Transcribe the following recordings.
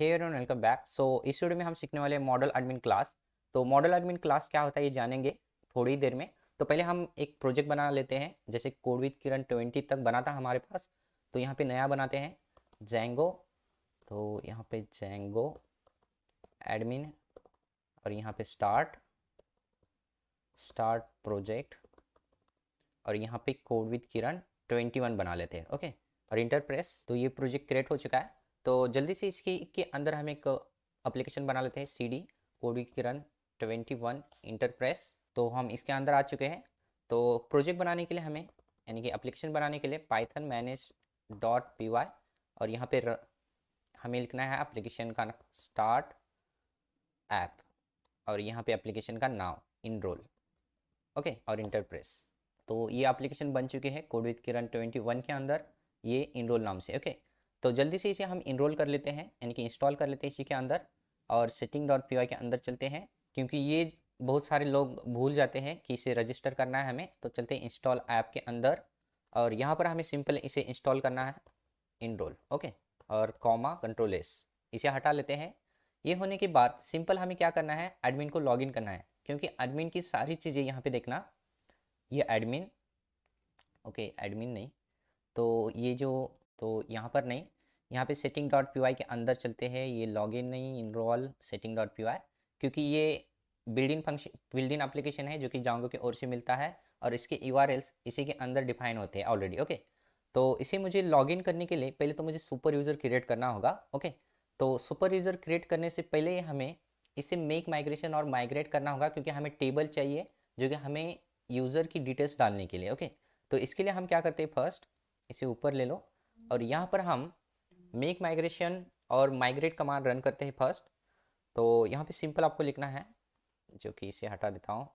hair and welcome back so इस video में हम सीखने वाले मॉडल एडमिन क्लास तो मॉडल एडमिन क्लास क्या होता है ये जानेंगे थोड़ी देर में तो पहले हम एक प्रोजेक्ट बना लेते हैं जैसे कोड किरण ट्वेंटी तक बना था हमारे पास तो यहाँ पे नया बनाते हैं जेंगो तो यहाँ पे जेंगो एडमिन और यहाँ पे स्टार्ट स्टार्ट प्रोजेक्ट और यहाँ पे कोड किरण ट्वेंटी वन बना लेते हैं ओके और इंटरप्रेस तो ये प्रोजेक्ट क्रिएट हो चुका है तो जल्दी से इसकी के अंदर हम एक अप्लीकेशन बना लेते हैं सी डी कोडी किरण ट्वेंटी वन इंटरप्रेस तो हम इसके अंदर आ चुके हैं तो प्रोजेक्ट बनाने के लिए हमें यानी कि अप्लीकेशन बनाने के लिए Python manage dot P Y और यहाँ पर हमें लिखना है अप्लीकेशन का स्टार्ट ऐप और यहाँ पे अप्लीकेशन का नाम इन रोल ओके और इंटरप्रेस तो ये एप्लीकेशन बन चुके हैं code with Kiran twenty one के अंदर ये इनरोल नाम से ओके तो जल्दी से इसे हम इनरोल कर लेते हैं यानी कि इंस्टॉल कर लेते हैं इसी के अंदर और सेटिंग डॉट पी के अंदर चलते हैं क्योंकि ये बहुत सारे लोग भूल जाते हैं कि इसे रजिस्टर करना है हमें तो चलते हैं इंस्टॉल ऐप के अंदर और यहाँ पर हमें सिंपल इसे इंस्टॉल करना है इनरोल ओके और कॉमा कंट्रोल एस इसे हटा लेते हैं ये होने के बाद सिंपल हमें क्या करना है एडमिन को लॉगिन करना है क्योंकि एडमिन की सारी चीज़ें यहाँ पे देखना ये एडमिन ओके एडमिन नहीं तो ये जो तो यहाँ पर नहीं यहाँ पे सेटिंग डॉट पी के अंदर चलते हैं ये लॉगिन नहीं इनरोल सेटिंग डॉट पी क्योंकि ये build in function build in application है जो कि जांगो की ओर से मिलता है और इसके यू इसी के अंदर डिफाइन होते हैं ऑलरेडी ओके तो इसे मुझे लॉगिन करने के लिए पहले तो मुझे सुपर यूज़र क्रिएट करना होगा ओके तो सुपर यूज़र क्रिएट करने से पहले हमें इसे मेक माइग्रेशन और माइग्रेट करना होगा क्योंकि हमें टेबल चाहिए जो कि हमें यूज़र की डिटेल्स डालने के लिए ओके तो इसके लिए हम क्या करते हैं फर्स्ट इसे ऊपर ले लो और यहाँ पर हम मेक माइग्रेशन और माइग्रेट कमांड रन करते हैं फर्स्ट तो यहाँ पे सिंपल आपको लिखना है जो कि इसे हटा देता हूँ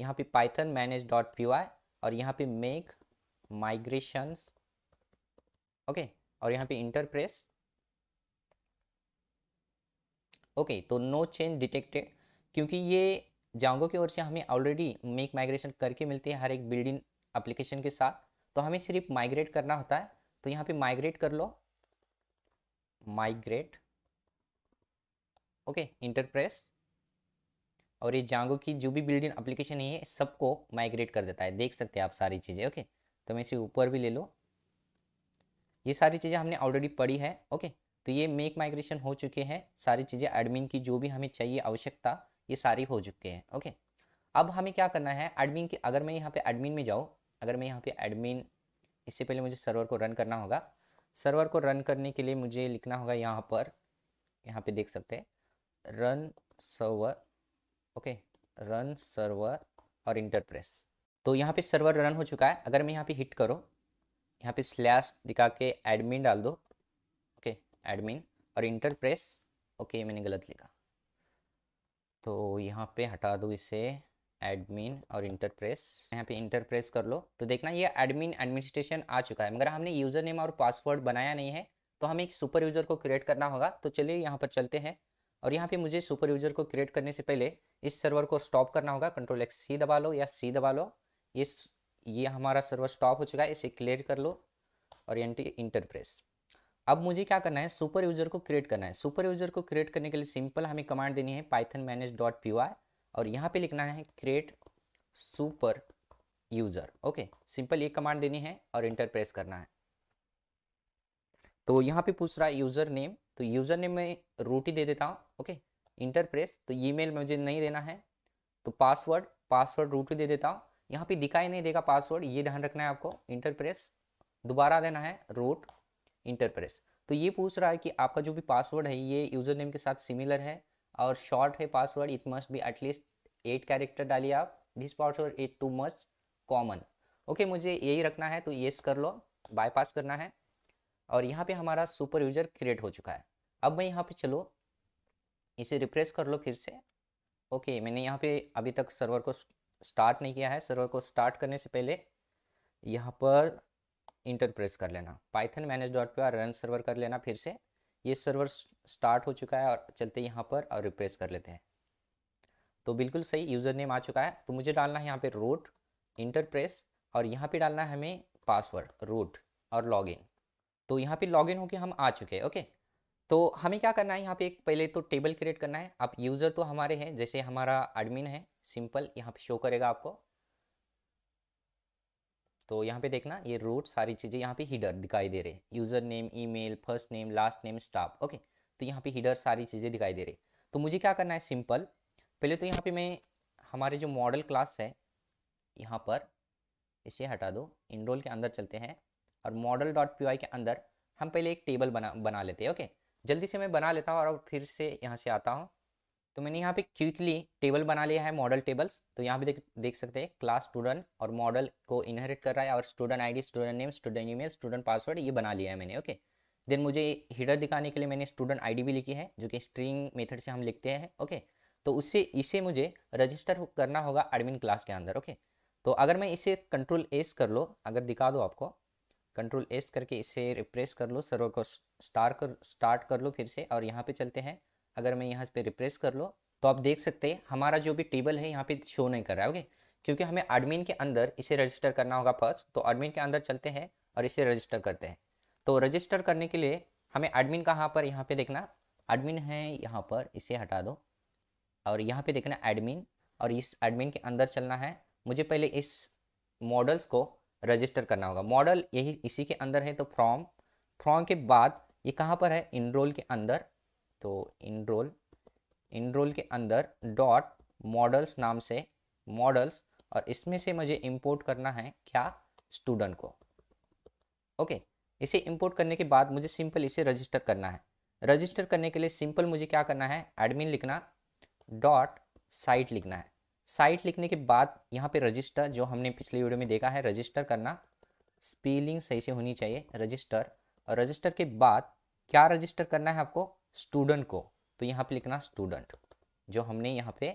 यहाँ पे पाइथन मैनेज डॉट पी और यहाँ पे मेक माइग्रेशंस ओके और यहाँ पे इंटरप्रेस ओके तो नो चेंज डिटेक्टेड क्योंकि ये जांगो की ओर से हमें ऑलरेडी मेक माइग्रेशन करके मिलती है हर एक बिल्डिंग एप्लीकेशन के साथ तो हमें सिर्फ माइग्रेट करना होता है तो यहाँ पे माइग्रेट कर लो माइग्रेट ओके इंटरप्रेस और ये जांगो की जो भी बिल्डिंग एप्लीकेशन है सबको माइग्रेट कर देता है देख सकते हैं आप सारी चीज़ें ओके तो मैं इसे ऊपर भी ले लो ये सारी चीज़ें हमने ऑलरेडी पढ़ी है ओके तो ये मेक माइग्रेशन हो चुके हैं सारी चीज़ें एडमिन की जो भी हमें चाहिए आवश्यकता ये सारी हो चुके हैं ओके अब हमें क्या करना है एडमिन की अगर मैं यहाँ पे एडमिन में जाऊँ अगर मैं यहाँ पे एडमिन इससे पहले मुझे सर्वर को रन करना होगा सर्वर को रन करने के लिए मुझे लिखना होगा यहाँ पर यहाँ पे देख सकते हैं run server okay run server और इंटरप्रेस तो यहाँ पे सर्वर रन हो चुका है अगर मैं यहाँ पे हिट करो यहाँ पे स्लैश दिखा के एडमिन डाल दो ओके एडमिन और इंटरप्रेस ओके मैंने गलत लिखा तो यहाँ पे हटा दो इसे एडमिन और इंटरप्रेस यहाँ पे इंटरप्रेस कर लो तो देखना ये एडमिन एडमिनिस्ट्रेशन आ चुका है मगर हमने यूज़र नेम और पासवर्ड बनाया नहीं है तो हमें एक सुपर यूज़र को क्रिएट करना होगा तो चलिए यहाँ पर चलते हैं और यहाँ पे मुझे सुपर यूज़र को क्रिएट करने से पहले इस सर्वर को स्टॉप करना होगा कंट्रोल एक्स सी दबा लो या सी दबा लो इस ये हमारा सर्वर स्टॉप हो चुका है इसे क्लियर कर लो और एंटी इंटरप्रेस अब मुझे क्या करना है सुपर यूज़र को क्रिएट करना है सुपर यूज़र को क्रिएट करने के लिए सिंपल हमें कमांड देनी है Python manage dot P R और यहाँ पे लिखना है create super user okay simple एक कमांड देनी है और इंटर प्रेस करना है तो यहाँ पे पूछ रहा है यूज़र नेम तो यूज़र नेम में रोटी दे देता हूँ ओके इंटर प्रेस तो ईमेल मुझे नहीं देना है तो पासवर्ड पासवर्ड रोटी दे देता हूँ यहाँ पे दिखाई नहीं देगा पासवर्ड ये ध्यान रखना है आपको इंटर प्रेस दोबारा देना है रोट इंटर प्रेस तो ये पूछ रहा है कि आपका जो भी पासवर्ड है ये यूज़र नेम के साथ सिमिलर है और शॉर्ट है password it must be at least eight character डालिए आप this password it too much common okay मुझे यही रखना है तो येस कर लो बाईपास करना है और यहाँ पे हमारा सुपर यूजर क्रिएट हो चुका है अब मैं यहाँ पे चलो इसे रिफ्रेश कर लो फिर से ओके मैंने यहाँ पे अभी तक सर्वर को स्टार्ट नहीं किया है सर्वर को स्टार्ट करने से पहले यहाँ पर इंटरप्रेस कर लेना Python manage dot py run server कर लेना फिर से ये सर्वर स्टार्ट हो चुका है और चलते यहाँ पर और रिप्रेस कर लेते हैं तो बिल्कुल सही यूज़र नेम आ चुका है तो मुझे डालना है यहाँ पे रूट इंटरप्रेस और यहाँ पे डालना है हमें पासवर्ड रूट और लॉगिन तो यहाँ पे लॉगिन होके हम आ चुके हैं ओके तो हमें क्या करना है यहाँ पे एक पहले तो टेबल क्रिएट करना है आप यूज़र तो हमारे हैं जैसे हमारा एडमिन है सिंपल यहाँ पे शो करेगा आपको तो यहाँ पे देखना ये रूट सारी चीज़ें यहाँ पे हीडर दिखाई दे रहे हैं user name email first name last name staff okay तो यहाँ पे हीडर सारी चीज़ें दिखाई दे रही तो मुझे क्या करना है सिंपल पहले तो यहाँ पे मैं हमारे जो मॉडल क्लास है यहाँ पर इसे हटा दो इनरोल के अंदर चलते हैं और मॉडल डॉट पी के अंदर हम पहले एक टेबल बना बना लेते हैं ओके जल्दी से मैं बना लेता हूँ और फिर से यहाँ से आता हूँ तो मैंने यहाँ पे क्विकली टेबल बना लिया है मॉडल टेबल्स तो यहाँ पे देख देख सकते हैं क्लास स्टूडेंट और मॉडल को इनहेरिट कर रहा है और student ID student name student email student password ये बना लिया है मैंने ओके देन मुझे हीडर दिखाने के लिए मैंने स्टूडेंट आईडी भी लिखी है जो कि स्ट्रिंग मेथड से हम लिखते हैं ओके तो उससे इसे मुझे रजिस्टर करना होगा एडमिन क्लास के अंदर ओके तो अगर मैं इसे कंट्रोल एस कर लो अगर दिखा दो आपको कंट्रोल एस करके इसे रिप्रेस कर लो सर्वर को स्टार कर स्टार्ट कर लो फिर से और यहाँ पे चलते हैं अगर मैं यहाँ पे पर रिप्रेस कर लो तो आप देख सकते हैं हमारा जो भी टेबल है यहाँ पे शो नहीं कर रहा है ओके क्योंकि हमें एडमिन के अंदर इसे रजिस्टर करना होगा फर्स्ट तो एडमिन के अंदर चलते हैं और इसे रजिस्टर करते हैं तो रजिस्टर करने के लिए हमें एडमिन कहाँ पर यहाँ पे देखना एडमिन है यहाँ पर इसे हटा दो और यहाँ पे देखना एडमिन और इस एडमिन के अंदर चलना है मुझे पहले इस मॉडल्स को रजिस्टर करना होगा मॉडल यही इसी के अंदर है तो फ्रॉम फ्रॉम के बाद ये कहाँ पर है इनरोल के अंदर तो इनरोल इनरोल के अंदर डॉट मॉडल्स नाम से मॉडल्स और इसमें से मुझे इंपोर्ट करना है क्या स्टूडेंट को ओके इसे इंपोर्ट करने के बाद मुझे सिंपल इसे रजिस्टर करना है रजिस्टर करने के लिए सिंपल मुझे क्या करना है एडमिन लिखना डॉट साइट लिखना है साइट लिखने के बाद यहाँ पे रजिस्टर जो हमने पिछले वीडियो में देखा है रजिस्टर करना स्पेलिंग सही से होनी चाहिए रजिस्टर और रजिस्टर के बाद क्या रजिस्टर करना है आपको स्टूडेंट को तो यहाँ पे लिखना स्टूडेंट जो हमने यहाँ पे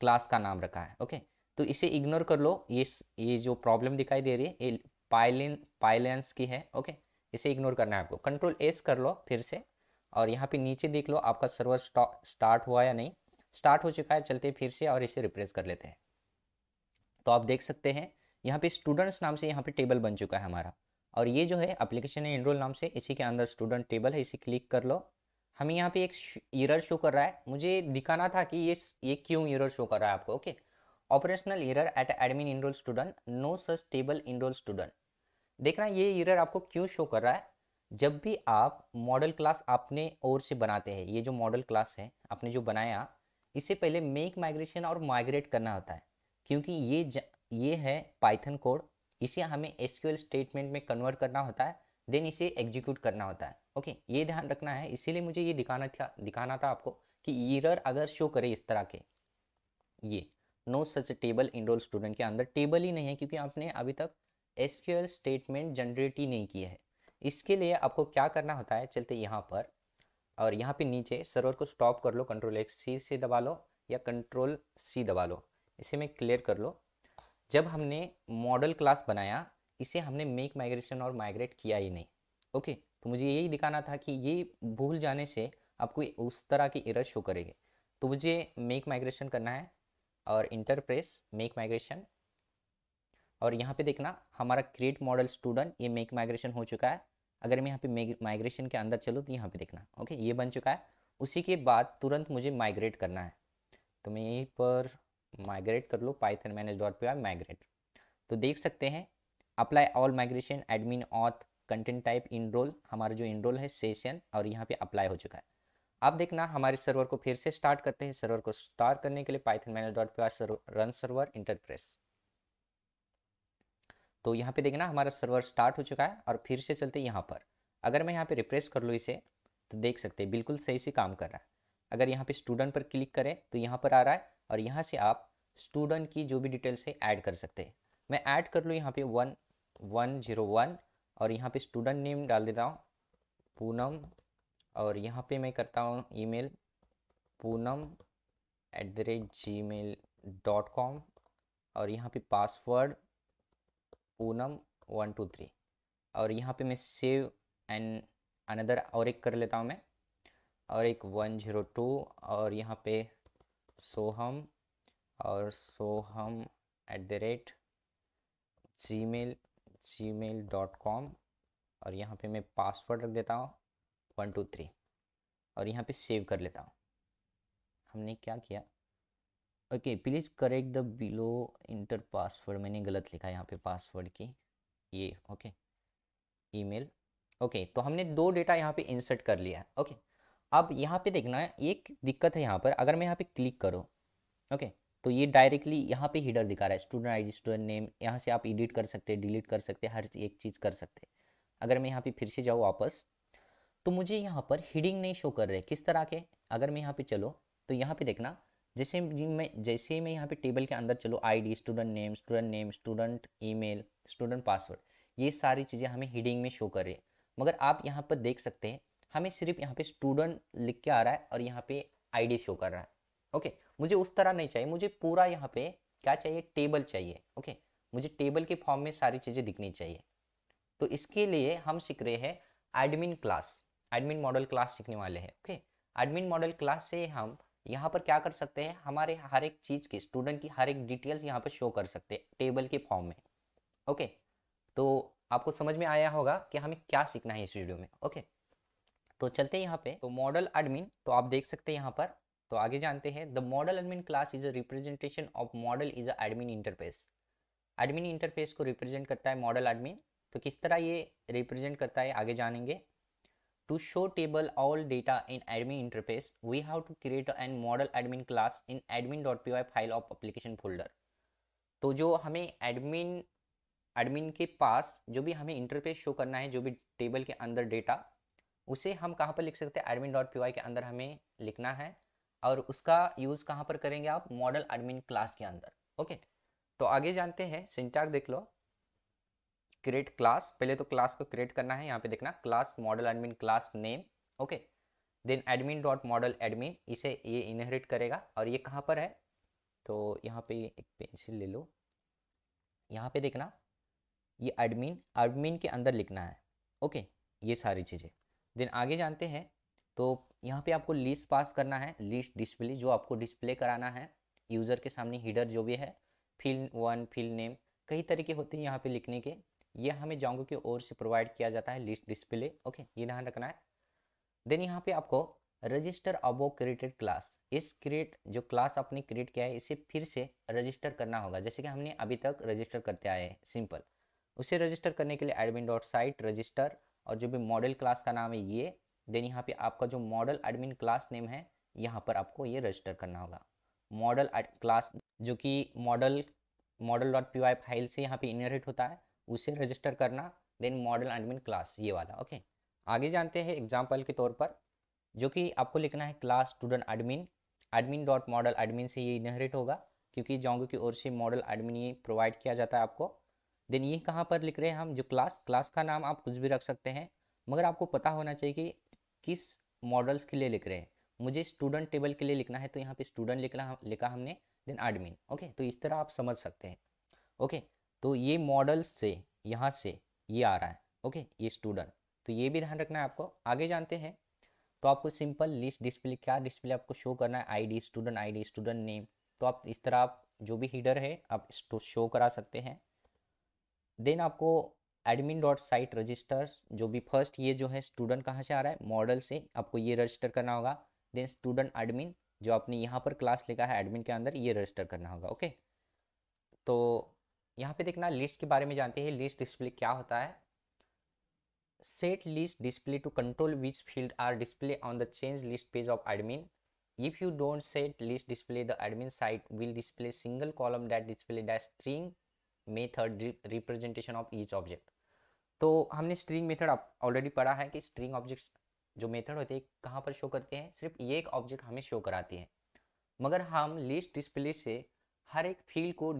क्लास का नाम रखा है ओके तो इसे इग्नोर कर लो ये ये जो प्रॉब्लम दिखाई दे रही है ये पाइलिन पाइलेंस की है ओके इसे इग्नोर करना है आपको कंट्रोल एस कर लो फिर से और यहाँ पे नीचे देख लो आपका सर्वर स्टार्ट हुआ या नहीं स्टार्ट हो चुका है चलते फिर से और इसे रिप्लेस कर लेते हैं तो आप देख सकते हैं यहाँ पे स्टूडेंट्स नाम से यहाँ पे टेबल बन चुका है हमारा और ये जो है एप्लीकेशन एनरोल नाम से इसी के अंदर स्टूडेंट टेबल है इसे क्लिक कर लो हमें यहाँ पे एक एरर शो कर रहा है मुझे दिखाना था कि ये ये क्यों एरर शो कर रहा है आपको okay operational error at admin enroll student no such table enroll student देखना ये एरर आपको क्यों शो कर रहा है जब भी आप मॉडल क्लास अपने ओर से बनाते हैं ये जो मॉडल क्लास है आपने जो बनाया इससे पहले मेक माइग्रेशन और माइग्रेट करना होता है क्योंकि ये ये है पाइथन कोड इसे हमें एसक्यूएल स्टेटमेंट में कन्वर्ट करना होता है देन इसे एग्जीक्यूट करना होता है ओके ये ध्यान रखना है इसीलिए मुझे ये दिखाना था दिखाना था आपको कि ईरर अगर शो करे इस तरह के ये no such table enroll student के अंदर टेबल ही नहीं है क्योंकि आपने अभी तक एस स्टेटमेंट जनरेट ही नहीं किया है इसके लिए आपको क्या करना होता है चलते यहाँ पर और यहाँ पे नीचे सर्वर को स्टॉप कर लो कंट्रोल एक्स सी से दबा लो या कंट्रोल सी दबा लो इसे मैं क्लियर कर लो जब हमने मॉडल क्लास बनाया इसे हमने मेक माइग्रेशन और माइग्रेट किया ही नहीं ओके तो मुझे यही दिखाना था कि ये भूल जाने से आपको उस तरह की एरर शो करेगी तो मुझे मेक माइग्रेशन करना है और इंटरप्रेस मेक माइग्रेशन और यहाँ पे देखना हमारा क्रिएट मॉडल स्टूडेंट ये मेक माइग्रेशन हो चुका है अगर मैं यहाँ पे माइग्रेशन के अंदर चलूँ तो यहाँ पे देखना ओके ये बन चुका है उसी के बाद तुरंत मुझे माइग्रेट करना है तो मैं यहीं पर माइग्रेट कर लूँ python manage dot py migrate तो देख सकते हैं apply all migration admin auth content type enroll हमारा जो इनरोल है सेशन और यहाँ पे अप्लाई हो चुका है अब देखना हमारे सर्वर को फिर से स्टार्ट करते हैं सर्वर को स्टार्ट करने के लिए Python manage dot p run server enter press तो यहाँ पे देखना हमारा सर्वर स्टार्ट हो चुका है और फिर से चलते यहाँ पर अगर मैं यहाँ पे रिप्रेस कर लूँ इसे तो देख सकते हैं बिल्कुल सही से काम कर रहा है अगर यहाँ पे स्टूडेंट पर क्लिक करें तो यहाँ पर आ रहा है और यहाँ से आप स्टूडेंट की जो भी डिटेल्स है ऐड कर सकते हैं मैं ऐड कर लूँ यहाँ पे वन वन जीरो वन और यहाँ पे स्टूडेंट नेम डाल देता हूँ पूनम और यहाँ पे मैं करता हूँ email Poonam at the rate gmail dot com और यहाँ पे password Poonam one two three और यहाँ पे मैं सेव एंड अनदर और एक कर लेता हूँ मैं और एक वन जीरो टू और यहाँ पे सोहम और Soham at the rate gmail gmail dot com और यहाँ पे मैं पासवर्ड रख देता हूँ वन टू थ्री और यहाँ पे सेव कर लेता हूँ हमने क्या किया okay please correct the below enter password मैंने गलत लिखा यहाँ पे पासवर्ड की ये ओके ईमेल ओके तो हमने दो डेटा यहाँ पे इंसर्ट कर लिया ओके अब यहाँ पे देखना है एक दिक्कत है यहाँ पर अगर मैं यहाँ पे क्लिक करूँ ओके तो ये डायरेक्टली यहाँ पे हीडर दिखा रहा है स्टूडेंट आईडी स्टूडेंट नेम यहाँ से आप एडिट कर सकते हैं डिलीट कर सकते हैं हर एक चीज़ कर सकते हैं अगर मैं यहाँ पे फिर से जाऊँ वापस तो मुझे यहाँ पर हीडिंग नहीं शो कर रहे किस तरह के अगर मैं यहाँ पे चलो तो यहाँ पे देखना जैसे जिन मैं जैसे मैं यहाँ पे टेबल के अंदर चलो ID student name student name student email student password ये सारी चीज़ें हमें हीडिंग में शो कर रही है मगर आप यहाँ पर देख सकते हैं हमें सिर्फ यहाँ पे स्टूडेंट लिख के आ रहा है और यहाँ पे आईडी शो कर रहा है ओके मुझे उस तरह नहीं चाहिए मुझे पूरा यहाँ पे क्या चाहिए टेबल चाहिए ओके मुझे टेबल के फॉर्म में सारी चीज़ें दिखनी चाहिए तो इसके लिए हम सीख रहे हैं admin class admin model class सीखने वाले हैं ओके एडमिन मॉडल क्लास से हम यहाँ पर क्या कर सकते हैं हमारे हर एक चीज़ के स्टूडेंट की हर एक डिटेल्स यहाँ पर शो कर सकते हैं टेबल के फॉर्म में ओके तो आपको समझ में आया होगा कि हमें क्या सीखना है इस वीडियो में ओके तो चलते हैं यहाँ पे तो मॉडल एडमिन तो आप देख सकते हैं यहाँ पर तो आगे जानते हैं the model admin class is a representation of model is a admin interface admin interface को रिप्रेजेंट करता है मॉडल एडमिन तो किस तरह ये रिप्रेजेंट करता है आगे जानेंगे to show all data in admin interface we have to create have model admin class in admin dot P y file of application folder तो जो हमें एडमिन एडमिन के पास जो भी हमें इंटरफेस शो करना है जो भी टेबल के अंदर डेटा उसे हम कहाँ पर लिख सकते हैं एडमिन डॉट वाई के अंदर हमें लिखना है और उसका यूज़ कहाँ पर करेंगे आप मॉडल एडमिन क्लास के अंदर ओके तो आगे जानते हैं सिंटैक्स देख लो क्रिएट क्लास पहले तो क्लास को क्रिएट करना है यहाँ पे देखना class model admin class name okay then admin dot model admin इसे ये इनहेरिट करेगा और ये कहाँ पर है तो यहाँ पे एक पेंसिल ले लो यहाँ पे देखना ये एडमिन एडमिन के अंदर लिखना है ओके ये सारी चीज़ें देन आगे जानते हैं तो यहाँ पे आपको लिस्ट पास करना है लिस्ट डिस्प्ले जो आपको डिस्प्ले कराना है यूज़र के सामने हीडर जो भी है फील वन फील्ड नेम कई तरीके होते हैं यहाँ पे लिखने के ये हमें जांगो की ओर से प्रोवाइड किया जाता है लिस्ट डिस्प्ले ओके ये ध्यान रखना है देन यहाँ पे आपको रजिस्टर अबो क्रिएटेड क्लास इस क्रिएट जो क्लास आपने क्रिएट किया है इसे फिर से रजिस्टर करना होगा जैसे कि हमने अभी तक रजिस्टर करते आए हैं सिंपल उसे रजिस्टर करने के लिए एडमिन डॉट साइट रजिस्टर और जो भी मॉडल क्लास का नाम है ये देन यहाँ पे आपका जो मॉडल एडमिन क्लास नेम है यहाँ पर आपको ये रजिस्टर करना होगा मॉडल क्लास जो कि model model dot P y file से यहाँ पे इनहेरिट होता है उसे रजिस्टर करना देन मॉडल एडमिन क्लास ये वाला ओके आगे जानते हैं एग्जाम्पल के तौर पर जो कि आपको लिखना है class student admin admin dot model admin से ये इनहेरिट होगा क्योंकि जोंगो की ओर से मॉडल एडमिन ये प्रोवाइड किया जाता है आपको देन ये कहाँ पर लिख रहे हैं हम जो क्लास क्लास का नाम आप कुछ भी रख सकते हैं मगर आपको पता होना चाहिए कि किस मॉडल्स के लिए लिख रहे हैं मुझे स्टूडेंट टेबल के लिए लिखना है तो यहाँ पे स्टूडेंट लिखना लिखा हमने देन एडमिन ओके तो इस तरह आप समझ सकते हैं ओके तो ये मॉडल्स से यहाँ से ये आ रहा है ओके ये स्टूडेंट तो ये भी ध्यान रखना है आपको आगे जानते हैं तो आपको सिंपल लिस्ट डिस्प्ले क्या डिस्प्ले आपको शो करना है the student the student name तो आप इस तरह आप जो भी हीडर है आप शो करा सकते हैं देन आपको एडमिन डॉट साइट रजिस्टर्स जो भी फर्स्ट ये जो है स्टूडेंट कहाँ से आ रहा है मॉडल से आपको ये रजिस्टर करना होगा देन स्टूडेंट एडमिन जो आपने यहाँ पर क्लास लिखा है एडमिन के अंदर ये रजिस्टर करना होगा ओके तो यहाँ पे देखना लिस्ट के बारे में जानते हैं लिस्ट डिस्प्ले क्या होता है set list display to control which field are display on the change list page of admin if you don't set list display the admin site will display single column that display that string method representation of each object तो हमने string method already पढ़ा है कि string objects जो method होते हैं कहाँ पर शो करते हैं सिर्फ ये एक ऑब्जेक्ट हमें शो कराती है मगर हम लिस्ट डिस्प्ले से हर एक फील्ड को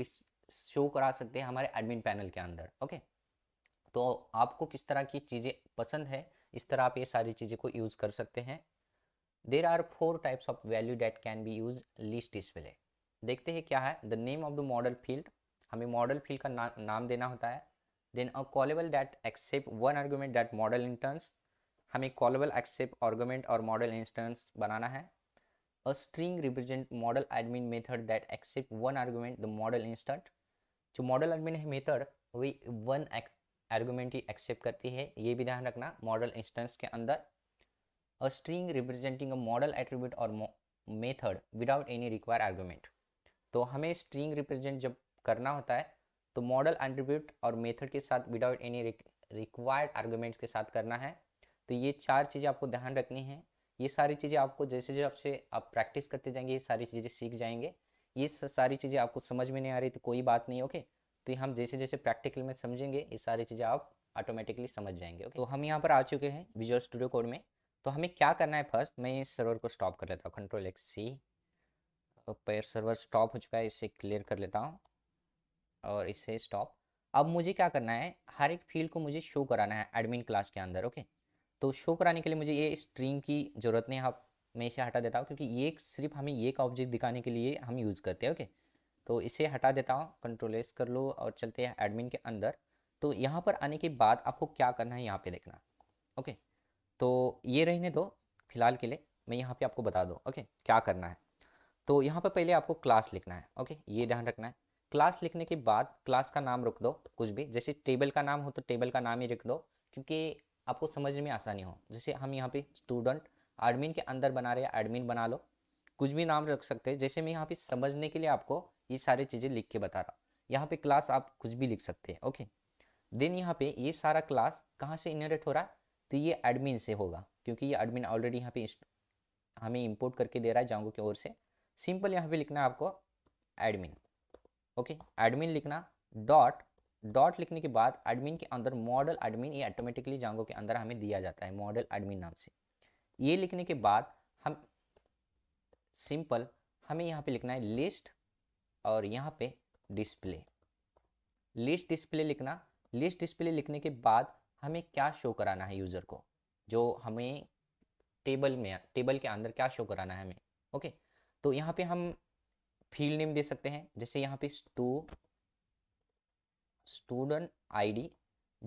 शो करा सकते हैं हमारे एडमिन पैनल के अंदर ओके तो आपको किस तरह की चीज़ें पसंद है इस तरह आप ये सारी चीज़ें को यूज़ कर सकते हैं there are four types of value that can be use list display देखते हैं क्या है the name of the model field हमें मॉडल फील्ड का ना, नाम देना होता है then a callable that accept one argument that model instance हमें कॉलेबल एक्सेप्ट आर्गूमेंट और मॉडल इंस्टेंस बनाना है a string represent model admin method that accept one argument the model instance जो मॉडल एडमिन है मेथड वही one argument ही accept करती है ये भी ध्यान रखना मॉडल इंस्टेंस के अंदर a string representing a model attribute और method without any require argument तो हमें स्ट्रिंग रिप्रेजेंट जब करना होता है तो मॉडल एंट्रीब्यूट और मेथड के साथ विदाउट एनी रिक्वायर्ड आर्गूमेंट्स के साथ करना है तो ये चार चीज़ें आपको ध्यान रखनी है ये सारी चीज़ें आपको जैसे जैसे आपसे आप प्रैक्टिस करते जाएंगे ये सारी चीज़ें सीख जाएंगे ये सारी चीज़ें आपको समझ में नहीं आ रही तो कोई बात नहीं ओके तो हम जैसे जैसे प्रैक्टिकल में समझेंगे ये सारी चीज़ें आप ऑटोमेटिकली समझ जाएंगे ओके तो हम यहाँ पर आ चुके हैं विजुअल स्टूडियो कोड में तो हमें क्या करना है फर्स्ट मैं इस सर्वर को स्टॉप कर लेता हूँ कंट्रोल एक्स सी पैर सर्वर स्टॉप हो चुका है इसे क्लियर कर लेता हूँ और इससे स्टॉप अब मुझे क्या करना है हर एक फील्ड को मुझे शो कराना है एडमिन क्लास के अंदर ओके तो शो कराने के लिए मुझे ये स्ट्रीम की ज़रूरत नहीं है मैं इसे हटा देता हूँ क्योंकि ये सिर्फ हमें ये ऑब्जेक्ट दिखाने के लिए हम यूज़ करते हैं ओके तो इसे हटा देता हूँ कंट्रोल एस कर लो और चलते हैं एडमिन के अंदर तो यहाँ पर आने के बाद आपको क्या करना है यहाँ पे देखना ओके तो ये रहने दो फिलहाल के लिए मैं यहाँ पे आपको बता दूँ ओके क्या करना है तो यहाँ पर पहले आपको क्लास लिखना है ओके ये ध्यान रखना है क्लास लिखने के बाद क्लास का नाम रख दो कुछ भी जैसे टेबल का नाम हो तो टेबल का नाम ही रख दो क्योंकि आपको समझने में आसानी हो जैसे हम यहाँ पे स्टूडेंट एडमिन के अंदर बना रहे हैं एडमिन बना लो कुछ भी नाम रख सकते हैं जैसे मैं यहाँ पे समझने के लिए आपको ये सारी चीज़ें लिख के बता रहा हूँ यहाँ पे क्लास आप कुछ भी लिख सकते हैं ओके देन यहाँ पे ये सारा क्लास कहाँ से इनरेट हो रहा है तो ये एडमिन से होगा क्योंकि ये एडमिन ऑलरेडी यहाँ पे हमें इम्पोर्ट करके दे रहा है जांगो की ओर से सिंपल यहाँ पे लिखना है आपको एडमिन ओके एडमिन लिखना डॉट डॉट लिखने के बाद एडमिन के अंदर मॉडल एडमिन ये ऑटोमेटिकली जांगो के अंदर हमें दिया जाता है मॉडल एडमिन नाम से ये लिखने के बाद हम सिंपल हमें यहाँ पे लिखना है लिस्ट और यहाँ पे डिस्प्ले लिस्ट डिस्प्ले लिखना लिस्ट डिस्प्ले लिखने के बाद हमें क्या शो कराना है यूज़र को जो हमें टेबल में टेबल के अंदर क्या शो कराना है हमें ओके तो यहाँ पे हम फील्ड नेम दे सकते हैं जैसे यहाँ पे स्टू स्टूडेंट आईडी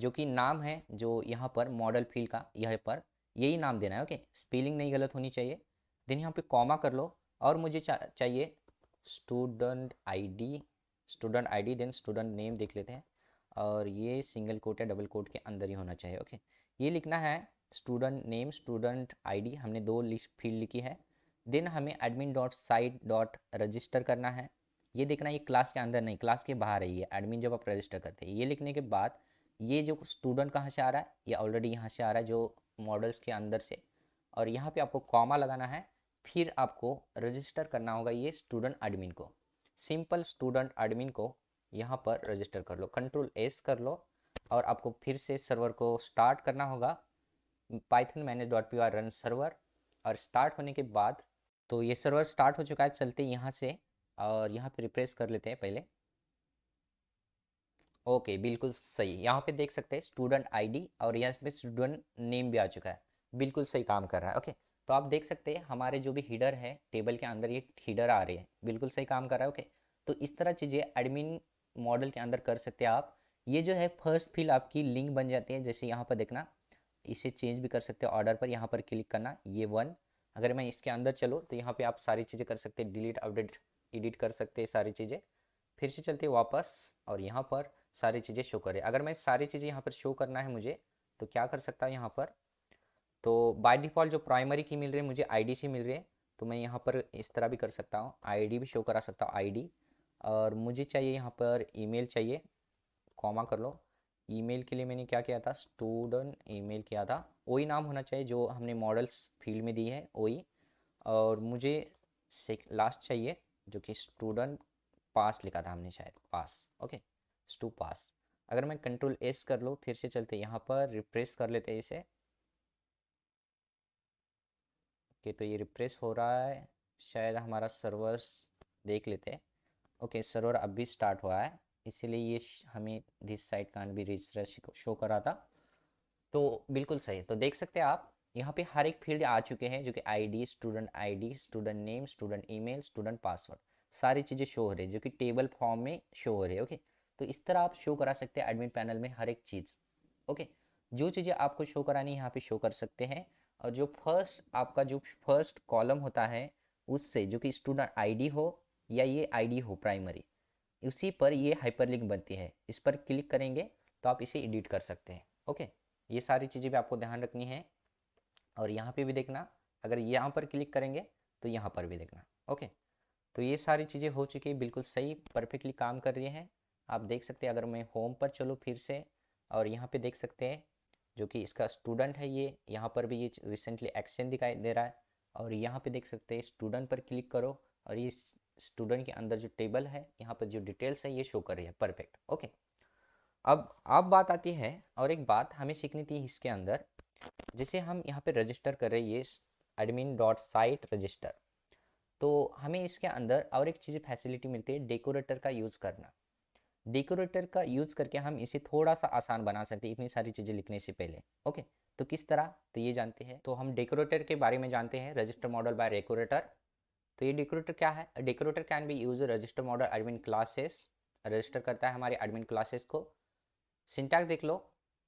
जो कि नाम है जो यहाँ पर मॉडल फील्ड का यहाँ पर यही नाम देना है ओके स्पेलिंग नहीं गलत होनी चाहिए देन यहाँ पे कॉमा कर लो और मुझे चा, चाहिए student ID student ID then student name देख लेते हैं और ये सिंगल कोट या डबल कोट के अंदर ही होना चाहिए ओके ये लिखना है स्टूडेंट नेम स्टूडेंट आई हमने दो फील्ड लिखी है देन हमें admin dot site dot register करना है ये देखना ये क्लास के अंदर नहीं क्लास के बाहर है ये एडमिन जब आप रजिस्टर करते हैं ये लिखने के बाद ये जो स्टूडेंट कहाँ से आ रहा है ये ऑलरेडी यहाँ से आ रहा है जो मॉडल्स के अंदर से और यहाँ पे आपको कॉमा लगाना है फिर आपको रजिस्टर करना होगा ये स्टूडेंट एडमिन को सिंपल स्टूडेंट एडमिन को यहाँ पर रजिस्टर कर लो कंट्रोल एस कर लो और आपको फिर से सर्वर को स्टार्ट करना होगा python manage dot P r run server और स्टार्ट होने के बाद तो ये सर्वर स्टार्ट हो चुका है चलते यहाँ से और यहाँ पे रिप्रेस कर लेते हैं पहले ओके बिल्कुल सही यहाँ पे देख सकते हैं स्टूडेंट आईडी और यहाँ पे स्टूडेंट नेम भी आ चुका है बिल्कुल सही काम कर रहा है ओके तो आप देख सकते हैं हमारे जो भी हीडर है टेबल के अंदर ये हीडर आ रही है बिल्कुल सही काम कर रहा है ओके तो इस तरह चीज़ें एडमिन मॉडल के अंदर कर सकते हैं आप ये जो है फर्स्ट फिल आपकी लिंक बन जाती है जैसे यहाँ पर देखना इसे चेंज भी कर सकते हो ऑर्डर पर यहाँ पर क्लिक करना ये वन अगर मैं इसके अंदर चलूँ तो यहाँ पे आप सारी चीज़ें कर सकते हैं डिलीट अपडेट एडिट कर सकते हैं सारी चीज़ें फिर से चलते वापस और यहाँ पर सारी चीज़ें शो करें अगर मैं सारी चीज़ें यहाँ पर शो करना है मुझे तो क्या कर सकता हूँ यहाँ पर तो बाय डिफ़ॉल्ट जो प्राइमरी की मिल रही है मुझे आई से मिल रही है तो मैं यहाँ पर इस तरह भी कर सकता हूँ आई भी शो करा सकता हूँ आई और मुझे चाहिए यहाँ पर मेल चाहिए कॉमा कर लो ईमेल के लिए मैंने क्या किया था स्टूडेंट ईमेल किया था वही नाम होना चाहिए जो हमने मॉडल्स फील्ड में दी है वही और मुझे लास्ट चाहिए जो कि स्टूडेंट पास लिखा था हमने शायद पास ओके स्टू पास अगर मैं कंट्रोल एस कर लो फिर से चलते यहाँ पर रिप्रेस कर लेते हैं इसे ओके तो ये रिप्रेस हो रहा है शायद हमारा सर्वर्स देख लेते ओके सर्वर अब भी स्टार्ट हुआ है इसीलिए ये हमें दिस साइड कान भी रजिस्टर शो करा था तो बिल्कुल सही तो देख सकते हैं आप यहाँ पे हर एक फील्ड आ चुके हैं जो कि ID student ID student name student email student password सारी चीज़ें शो हो रही है जो कि टेबल फॉर्म में शो हो रही है ओके तो इस तरह आप शो करा सकते हैं एडमिन पैनल में हर एक चीज़ ओके जो चीज़ें आपको शो करानी है यहाँ पे शो कर सकते हैं और जो फर्स्ट आपका जो फर्स्ट कॉलम होता है उससे जो कि स्टूडेंट आईडी हो या ये आईडी हो प्राइमरी उसी पर ये हाइपरलिंक बनती है इस पर क्लिक करेंगे तो आप इसे एडिट कर सकते हैं ओके ये सारी चीज़ें भी आपको ध्यान रखनी है और यहाँ पे भी देखना अगर यहाँ पर क्लिक करेंगे तो यहाँ पर भी देखना ओके तो ये सारी चीज़ें हो चुकी है बिल्कुल सही परफेक्टली काम कर रही हैं आप देख सकते हैं अगर मैं होम पर चलूँ फिर से और यहाँ पे देख सकते हैं जो कि इसका स्टूडेंट है ये यहाँ पर भी ये रिसेंटली एक्सचेंज दिखाई दे रहा है और यहाँ पर देख सकते हैं स्टूडेंट पर क्लिक करो और ये स्टूडेंट के अंदर जो टेबल है यहाँ पर जो डिटेल्स है ये शो कर रही है परफेक्ट ओके अब अब बात आती है और एक बात हमें सीखनी थी इसके अंदर जैसे हम यहाँ पे रजिस्टर कर रहे हैं ये एडमिन डॉट साइट रजिस्टर तो हमें इसके अंदर और एक चीज़ फैसिलिटी मिलती है डेकोरेटर का यूज़ करना डेकोरेटर का यूज़ करके हम इसे थोड़ा सा आसान बना सकते हैं इतनी सारी चीज़ें लिखने से पहले ओके तो किस तरह तो ये जानते हैं तो हम डेकोरेटर के बारे में जानते हैं रजिस्टर मॉडल बाय डेकोरेटर तो ये डेकोरेटर क्या है decorator can be use register model admin classes register करता है हमारे एडमिन क्लासेस को सिंटैक्स देख लो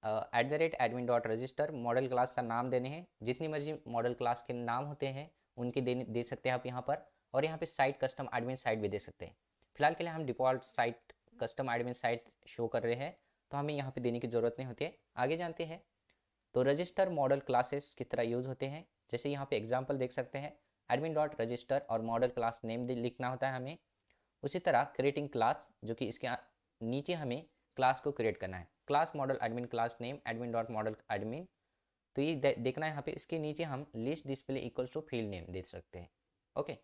at the rate admin dot register model class का नाम देने हैं जितनी मर्जी मॉडल क्लास के नाम होते हैं उनके देने दे सकते हैं आप यहाँ पर और यहाँ पे साइट कस्टम एडमिन साइट भी दे सकते हैं फिलहाल के लिए हम default site custom admin site show कर रहे हैं तो हमें यहाँ पे देने की ज़रूरत नहीं होती है आगे जानते हैं तो रजिस्टर मॉडल क्लासेस किस तरह यूज़ होते हैं जैसे यहाँ पे एग्जाम्पल देख सकते हैं एडमिन डॉट रजिस्टर और मॉडल क्लास नेम लिखना होता है हमें उसी तरह क्रिएटिंग क्लास जो कि इसके नीचे हमें क्लास को क्रिएट करना है class model admin class name admin dot model admin तो ये दे, देखना है यहाँ पे इसके नीचे हम list display equals to field name दे सकते हैं ओके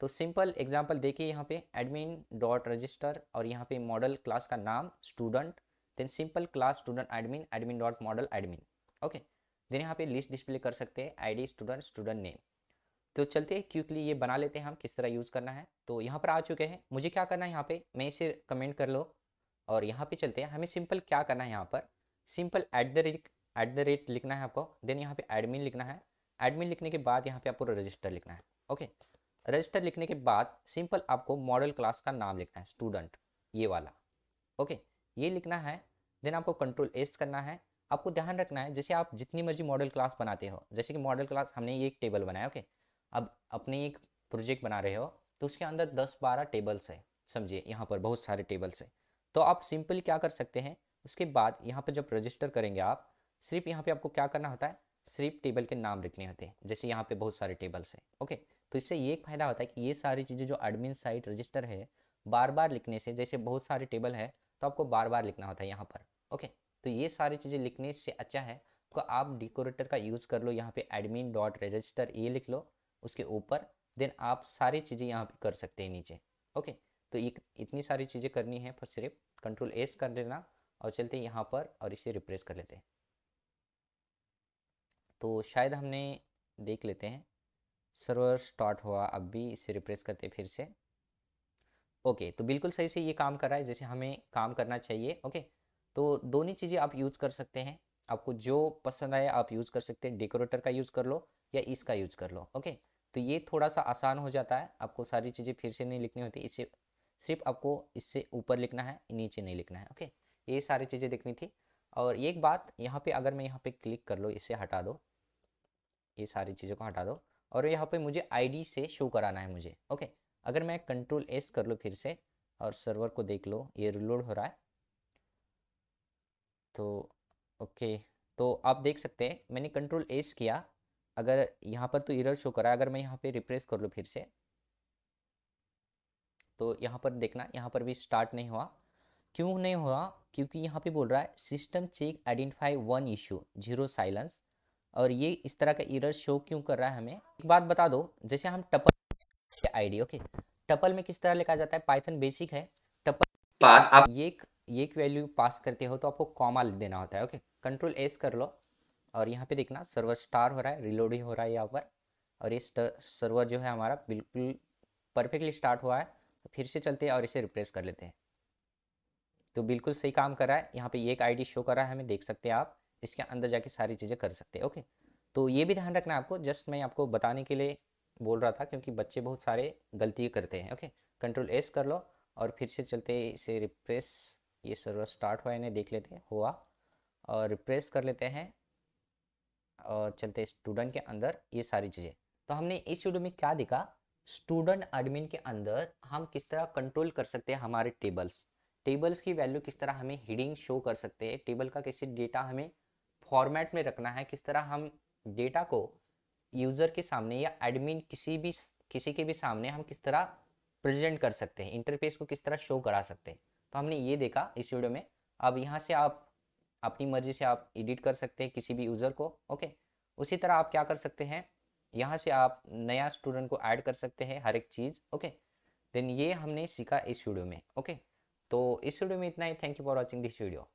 तो सिंपल एग्जाम्पल देखिए यहाँ पे एडमिन डॉट रजिस्टर और यहाँ पे मॉडल क्लास का नाम student then simple class student admin admin dot model admin okay then यहाँ पे लिस्ट डिस्प्ले कर सकते हैं आईडी स्टूडेंट स्टूडेंट नेम तो चलते हैं क्विकली ये बना लेते हैं हम किस तरह यूज़ करना है तो यहाँ पर आ चुके हैं मुझे क्या करना है यहाँ पे मैं इसे कमेंट कर लो और यहाँ पे चलते हैं हमें सिंपल क्या करना है यहाँ पर simple at the rate at the rate लिखना है आपको देन यहाँ पे एडमिन लिखना है एडमिन लिखने के बाद यहाँ पे आपको रजिस्टर लिखना है ओके रजिस्टर लिखने के बाद सिंपल आपको मॉडल क्लास का नाम लिखना है स्टूडेंट ये वाला ओके ये लिखना है देन आपको कंट्रोल एस करना है आपको ध्यान रखना है जैसे आप जितनी मर्जी मॉडल क्लास बनाते हो जैसे कि मॉडल क्लास हमने एक टेबल बनाया ओके अब अपने एक प्रोजेक्ट बना रहे हो तो उसके अंदर दस बारह टेबल्स है समझिए यहाँ पर बहुत सारे टेबल्स है तो आप सिंपल क्या कर सकते हैं उसके बाद यहाँ पर जब रजिस्टर करेंगे आप सिर्फ यहाँ पे आपको क्या करना होता है सिर्फ टेबल के नाम लिखने होते हैं जैसे यहाँ पे बहुत सारे टेबल्स हैं ओके तो इससे ये एक फ़ायदा होता है कि ये सारी चीज़ें जो एडमिन साइट रजिस्टर है बार बार लिखने से जैसे बहुत सारे टेबल है तो आपको बार बार लिखना होता है यहाँ पर ओके तो ये सारी चीज़ें लिखने से अच्छा है तो आप डिकोरेटर का यूज़ कर लो यहाँ पे एडमिन डॉट रजिस्टर ये लिख लो उसके ऊपर देन आप सारी चीज़ें यहाँ पे कर सकते हैं नीचे ओके तो इतनी सारी चीज़ें करनी है पर सिर्फ कंट्रोल एस कर लेना और चलते यहाँ पर और इसे रिप्रेस कर लेते हैं तो शायद हमने देख लेते हैं सर्वर स्टार्ट हुआ अब भी इसे रिप्रेस करते फिर से ओके तो बिल्कुल सही से ये काम कर रहा है जैसे हमें काम करना चाहिए ओके तो दोनों चीज़ें आप यूज़ कर सकते हैं आपको जो पसंद आए आप यूज़ कर सकते हैं डेकोरेटर का यूज़ कर लो या इसका यूज़ कर लो ओके तो ये थोड़ा सा आसान हो जाता है आपको सारी चीज़ें फिर से नहीं लिखनी होती इसे सिर्फ आपको इससे ऊपर लिखना है नीचे नहीं लिखना है ओके ये सारी चीज़ें देखनी थी और एक बात यहाँ पे अगर मैं यहाँ पे क्लिक कर लो इसे हटा दो ये सारी चीज़ों को हटा दो और यहाँ पे मुझे आईडी से शो कराना है मुझे ओके अगर मैं कंट्रोल एस कर लो फिर से और सर्वर को देख लो ये रिलोड हो रहा है तो ओके तो आप देख सकते हैं मैंने कंट्रोल एस किया अगर यहाँ पर तो इरर शो करा अगर मैं यहाँ पे रिप्रेस कर लूँ फिर से तो यहाँ पर देखना यहाँ पर भी स्टार्ट नहीं हुआ क्यों नहीं हुआ क्योंकि यहाँ पे बोल रहा है system check identify one issue zero silence और ये इस तरह का इरर शो क्यों कर रहा है हमें एक बात बता दो जैसे हम टपल आईडी ओके टपल में किस तरह लिखा जाता है पाइथन बेसिक है टपल बात आप ये ये वैल्यू पास करते हो तो आपको कॉमा देना होता है ओके कंट्रोल एस कर लो और यहाँ पे देखना सर्वर स्टार हो रहा है रिलोड ही हो रहा है यहाँ पर और ये सर्वर जो है हमारा बिल्कुल परफेक्टली स्टार्ट हुआ है तो फिर से चलते हैं और इसे रिप्लेस कर लेते हैं तो बिल्कुल सही काम कर रहा है यहाँ पे एक आईडी शो कर रहा है हमें देख सकते हैं आप इसके अंदर जाके सारी चीज़ें कर सकते हैं ओके तो ये भी ध्यान रखना आपको जस्ट मैं आपको बताने के लिए बोल रहा था क्योंकि बच्चे बहुत सारे गलती करते हैं ओके कंट्रोल एस कर लो और फिर से चलते इसे रिप्रेस ये सर्वर स्टार्ट हुआ इन्हें देख लेते हैं हुआ और रिप्रेस कर लेते हैं और चलते स्टूडेंट के अंदर ये सारी चीज़ें तो हमने इस वीडियो में क्या देखा स्टूडेंट एडमिन के अंदर हम किस तरह कंट्रोल कर सकते हैं हमारे टेबल्स टेबल्स की वैल्यू किस तरह हमें हीडिंग शो कर सकते हैं टेबल का कैसे डेटा हमें फॉर्मेट में रखना है किस तरह हम डेटा को यूज़र के सामने या एडमिन किसी भी किसी के भी सामने हम किस तरह प्रेजेंट कर सकते हैं इंटरफेस को किस तरह शो करा सकते हैं तो हमने ये देखा इस वीडियो में अब यहाँ से आप अपनी मर्जी से आप एडिट कर सकते हैं किसी भी यूज़र को ओके उसी तरह आप क्या कर सकते हैं यहाँ से आप नया स्टूडेंट को ऐड कर सकते हैं हर एक चीज़ ओके देन ये हमने सीखा इस वीडियो में ओके तो इस वीडियो में इतना ही thank you for watching this video